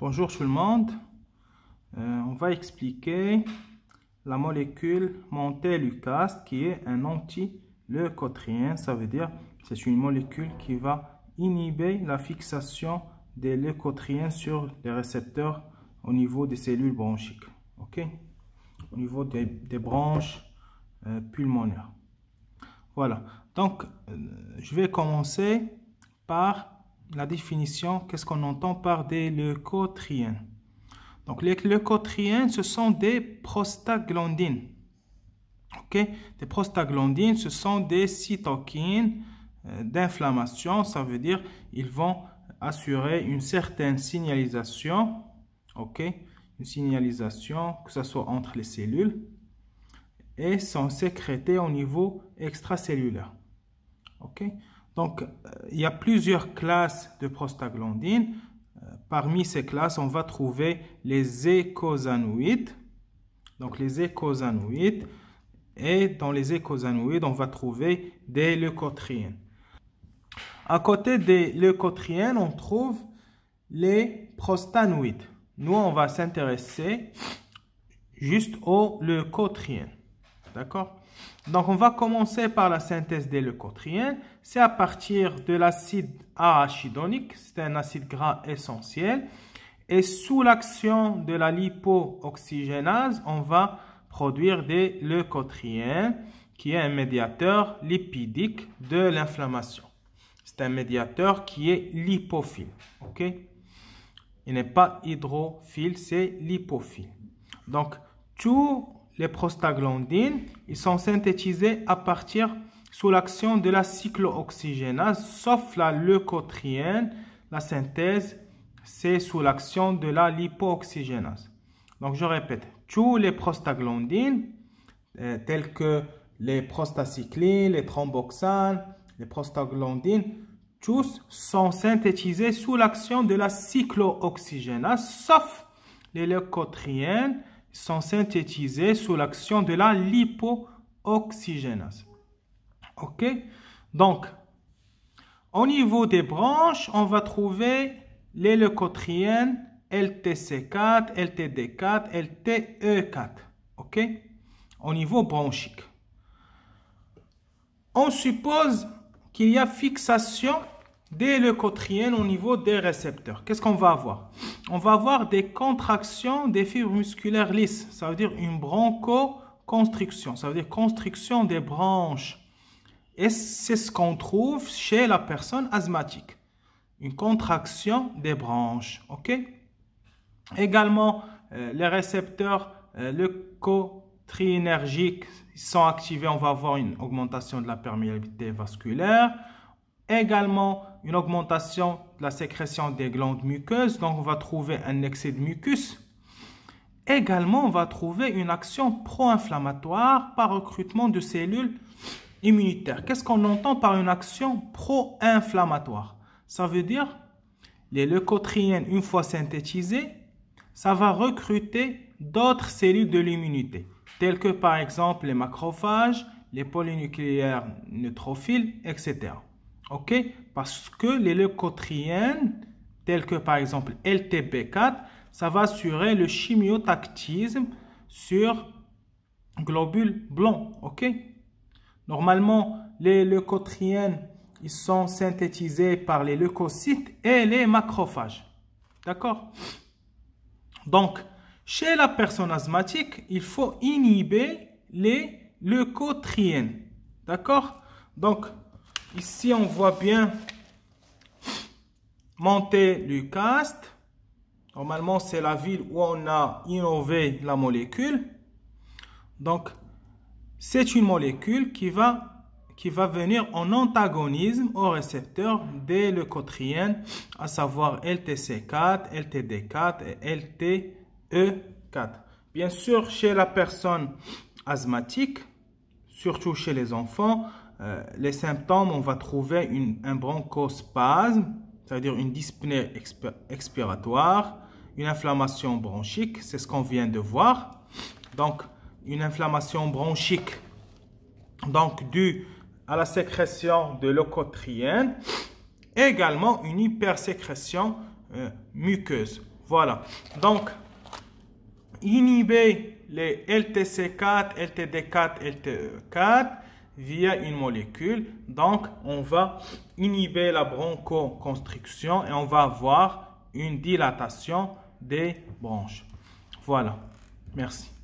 Bonjour tout le monde. Euh, on va expliquer la molécule Montelukast qui est un anti leucotrien Ça veut dire c'est une molécule qui va inhiber la fixation des leucotriens sur les récepteurs au niveau des cellules bronchiques. OK Au niveau des, branches euh, pulmonaires. Voilà. Donc, euh, je vais commencer par la définition, qu'est-ce qu'on entend par des leucotriènes. Donc, les leucotriènes, ce sont des prostaglandines. OK Des prostaglandines, ce sont des cytokines euh, d'inflammation. Ça veut dire ils vont assurer une certaine signalisation. OK Une signalisation, que ce soit entre les cellules. Et sont sécrétées au niveau extracellulaire. OK donc, euh, il y a plusieurs classes de prostaglandines. Euh, parmi ces classes, on va trouver les écosanoïdes. Donc, les écosanoïdes. Et dans les écosanoïdes, on va trouver des leucotriènes. À côté des leucotriènes, on trouve les prostanoïdes. Nous, on va s'intéresser juste aux leucotriènes. D'accord Donc, on va commencer par la synthèse des leucotriens C'est à partir de l'acide arachidonique, c'est un acide gras essentiel. Et sous l'action de la lipooxygénase, on va produire des leucotriens qui est un médiateur lipidique de l'inflammation. C'est un médiateur qui est lipophile. OK Il n'est pas hydrophile, c'est lipophile. Donc, tout les prostaglandines, ils sont synthétisés à partir sous l'action de la cyclooxygénase, sauf la leucotrienne. la synthèse, c'est sous l'action de la lipooxygénase. Donc je répète, tous les prostaglandines, euh, tels que les prostacyclines, les thromboxanes, les prostaglandines, tous sont synthétisés sous l'action de la cyclooxygénase, sauf les leucotriennes sont synthétisés sous l'action de la lipooxygénase. OK Donc, au niveau des branches, on va trouver les leucotriènes LTC4, LTD4, LTE4. OK Au niveau bronchique. On suppose qu'il y a fixation le leucotriènes au niveau des récepteurs. Qu'est-ce qu'on va avoir On va avoir des contractions des fibres musculaires lisses. Ça veut dire une bronchoconstriction. Ça veut dire constriction des branches. Et c'est ce qu'on trouve chez la personne asthmatique. Une contraction des branches. OK Également, euh, les récepteurs euh, sont activés. On va avoir une augmentation de la perméabilité vasculaire Également, une augmentation de la sécrétion des glandes muqueuses. Donc, on va trouver un excès de mucus. Également, on va trouver une action pro-inflammatoire par recrutement de cellules immunitaires. Qu'est-ce qu'on entend par une action pro-inflammatoire Ça veut dire les leucotriènes, une fois synthétisées, ça va recruter d'autres cellules de l'immunité, telles que par exemple les macrophages, les polynucléaires neutrophiles, etc. OK? Parce que les leucotriènes, telles que par exemple LTB4, ça va assurer le chimiotactisme sur globules blancs, OK? Normalement, les leucotriènes, ils sont synthétisés par les leucocytes et les macrophages. D'accord Donc, chez la personne asthmatique, il faut inhiber les leucotriènes. D'accord Donc, Ici, on voit bien monter le cast. Normalement, c'est la ville où on a innové la molécule. Donc, c'est une molécule qui va, qui va venir en antagonisme au récepteur des leucotriènes, à savoir LTC4, LTD4 et LTE4. Bien sûr, chez la personne asthmatique, surtout chez les enfants, euh, les symptômes, on va trouver un bronchospasme, c'est-à-dire une dyspnée expiratoire, une inflammation bronchique, c'est ce qu'on vient de voir. Donc, une inflammation bronchique, donc due à la sécrétion de leucotriène, également une hypersécrétion euh, muqueuse. Voilà. Donc, inhiber les LTC4, LTD4, lte 4 via une molécule. Donc, on va inhiber la bronchoconstriction et on va avoir une dilatation des branches. Voilà. Merci.